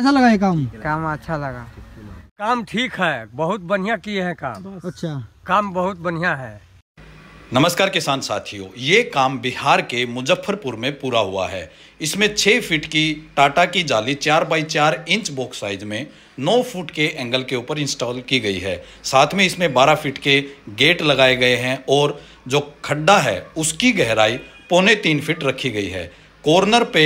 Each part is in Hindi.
कैसा लगा ये काम काम अच्छा लगा काम ठीक है बहुत बढ़िया किए हैं काम अच्छा काम बहुत बढ़िया है नमस्कार किसान साथियों ये काम बिहार के मुजफ्फरपुर में पूरा हुआ है इसमें 6 फीट की टाटा की जाली चार बाई चार इंच बॉक्स साइज में नौ फुट के एंगल के ऊपर इंस्टॉल की गई है साथ में इसमें बारह फीट के गेट लगाए गए हैं और जो खड्डा है उसकी गहराई पौने तीन फीट रखी गई है कॉर्नर पे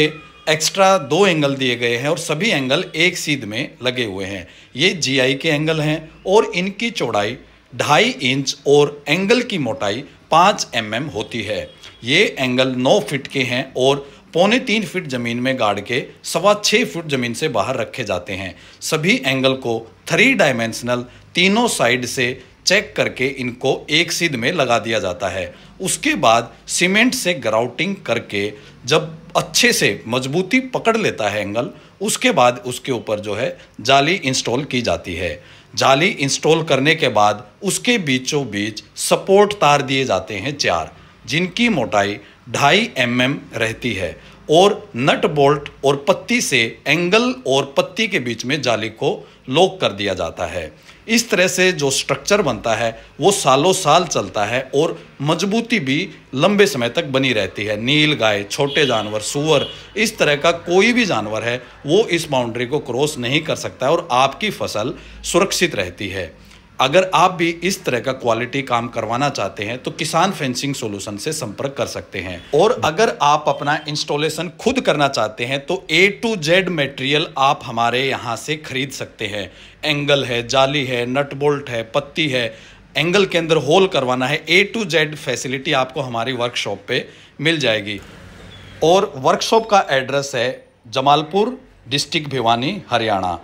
एक्स्ट्रा दो एंगल दिए गए हैं और सभी एंगल एक सीध में लगे हुए हैं ये जीआई के एंगल हैं और इनकी चौड़ाई ढाई इंच और एंगल की मोटाई पाँच एम mm होती है ये एंगल नौ फिट के हैं और पौने तीन फिट जमीन में गाड़ के सवा छः फुट जमीन से बाहर रखे जाते हैं सभी एंगल को थ्री डायमेंशनल तीनों साइड से चेक करके इनको एक सीध में लगा दिया जाता है उसके बाद सीमेंट से ग्राउटिंग करके जब अच्छे से मजबूती पकड़ लेता है एंगल उसके बाद उसके ऊपर जो है जाली इंस्टॉल की जाती है जाली इंस्टॉल करने के बाद उसके बीचों बीच सपोर्ट तार दिए जाते हैं चार जिनकी मोटाई ढाई एम mm रहती है और नट बोल्ट और पत्ती से एंगल और पत्ती के बीच में जाली को लॉक कर दिया जाता है इस तरह से जो स्ट्रक्चर बनता है वो सालों साल चलता है और मजबूती भी लंबे समय तक बनी रहती है नील गाय छोटे जानवर सुअर इस तरह का कोई भी जानवर है वो इस बाउंड्री को क्रॉस नहीं कर सकता और आपकी फसल सुरक्षित रहती है अगर आप भी इस तरह का क्वालिटी काम करवाना चाहते हैं तो किसान फेंसिंग सॉल्यूशन से संपर्क कर सकते हैं और अगर आप अपना इंस्टॉलेशन खुद करना चाहते हैं तो ए टू जेड मटेरियल आप हमारे यहाँ से खरीद सकते हैं एंगल है जाली है नट बोल्ट है पत्ती है एंगल के अंदर होल करवाना है ए टू जेड फैसिलिटी आपको हमारी वर्कशॉप पे मिल जाएगी और वर्कशॉप का एड्रेस है जमालपुर डिस्ट्रिक्ट भिवानी हरियाणा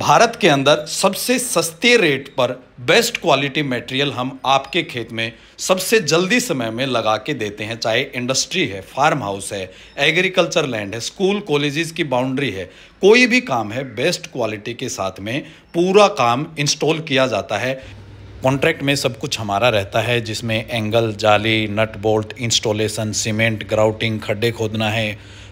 भारत के अंदर सबसे सस्ते रेट पर बेस्ट क्वालिटी मटेरियल हम आपके खेत में सबसे जल्दी समय में लगा के देते हैं चाहे इंडस्ट्री है फार्म हाउस है एग्रीकल्चर लैंड है स्कूल कॉलेजेस की बाउंड्री है कोई भी काम है बेस्ट क्वालिटी के साथ में पूरा काम इंस्टॉल किया जाता है कॉन्ट्रैक्ट में सब कुछ हमारा रहता है जिसमें एंगल जाली nut bolt installation cement grouting खड्डे खोदना है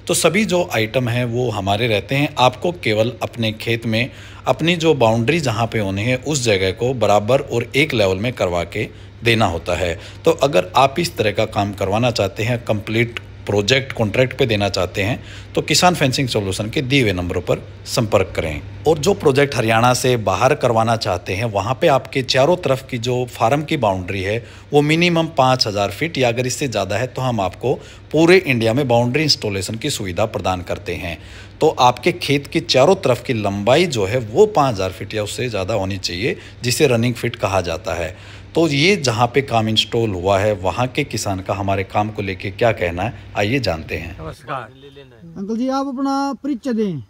तो सभी जो आइटम हैं वो हमारे रहते हैं आपको केवल अपने खेत में अपनी जो बाउंड्री जहाँ पे होनी है उस जगह को बराबर और एक लेवल में करवा के देना होता है तो अगर आप इस तरह का काम करवाना चाहते हैं कंप्लीट प्रोजेक्ट कॉन्ट्रैक्ट पे देना चाहते हैं तो किसान फेंसिंग सॉल्यूशन के दिए हुए नंबरों पर संपर्क करें और जो प्रोजेक्ट हरियाणा से बाहर करवाना चाहते हैं वहाँ पे आपके चारों तरफ की जो फार्म की बाउंड्री है वो मिनिमम पाँच हज़ार फीट या अगर इससे ज़्यादा है तो हम आपको पूरे इंडिया में बाउंड्री इंस्टॉलेशन की सुविधा प्रदान करते हैं तो आपके खेत की चारों तरफ की लंबाई जो है वो पाँच हज़ार फीट या उससे ज़्यादा होनी चाहिए जिसे रनिंग फिट कहा जाता है तो ये जहाँ पे काम इंस्टॉल हुआ है वहाँ के किसान का हमारे काम को लेके क्या कहना है आइए जानते हैं नमस्कार अंकल जी आप अपना परिचय दें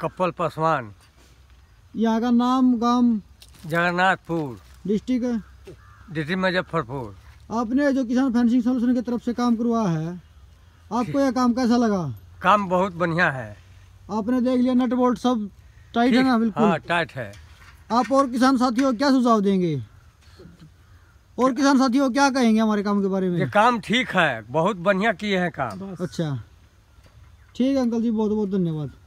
कपल पासवान यहाँ का नाम गांव जगन्नाथपुर डिस्ट्रिक्ट डिस्ट्रिक्ट मुजफ्फरपुर आपने जो किसान फेंसिंग सोल्यूशन की तरफ से काम करवाया है आपको यह काम कैसा लगा काम बहुत बढ़िया है आपने देख लिया नट बोल्ट सब टाइट है ना बिल्कुल हाँ, टाइट है आप और किसान साथियों क्या सुझाव देंगे और किसान साथियों क्या कहेंगे हमारे काम के बारे में ये काम ठीक है बहुत बढ़िया किए हैं काम अच्छा ठीक है अंकल जी बहुत बहुत धन्यवाद